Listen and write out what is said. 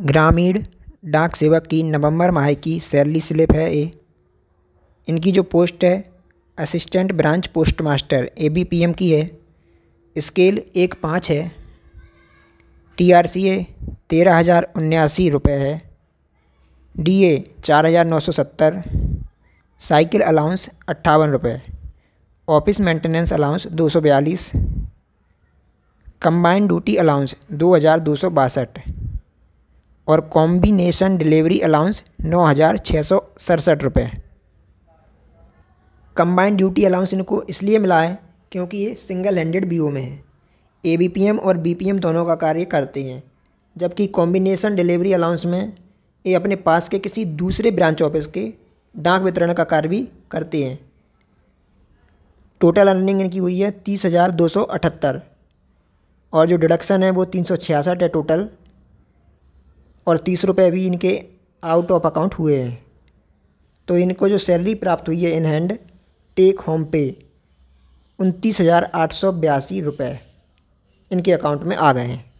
ग्रामीण डाक सेवक की नवंबर माह की सैलरी स्लिप है ये इनकी जो पोस्ट है assistant branch post master A B P M की है स्केल एक पाँच है टी आर सी ए तेरह हज़ार उन्यासी रुपये है डी ए चार हज़ार नौ सौ सत्तर साइकिल अलाउंस अट्ठावन रुपये ऑफिस मेंटेनेंस अलाउंस दो सौ बयालीस कम्बाइंड ड्यूटी अलाउंस दो हज़ार दो सौ बासठ और कॉम्बिनेशन डिलीवरी अलाउंस नौ हज़ार छः सौ सड़सठ रुपये कम्बाइंड ड्यूटी अलाउंस इनको इसलिए मिला है क्योंकि ये सिंगल हैंडेड बीओ में है ए बी पी एम और बी पी एम दोनों का कार्य करते हैं जबकि कॉम्बिनेशन डिलीवरी अलाउंस में ये अपने पास के किसी दूसरे ब्रांच ऑफिस के डाक वितरण का कार्य भी करते हैं टोटल अर्निंग इनकी हुई है तीस हज़ार दो सौ अठहत्तर और जो डिडक्शन है वो तीन सौ छियासठ है टोटल और तीस रुपये भी इनके आउट ऑफ अकाउंट हुए हैं तो इनको जो सैलरी प्राप्त हुई है इन हैंड टेक होम पे उनतीस हज़ार आठ सौ बयासी रुपये इनके अकाउंट में आ गए हैं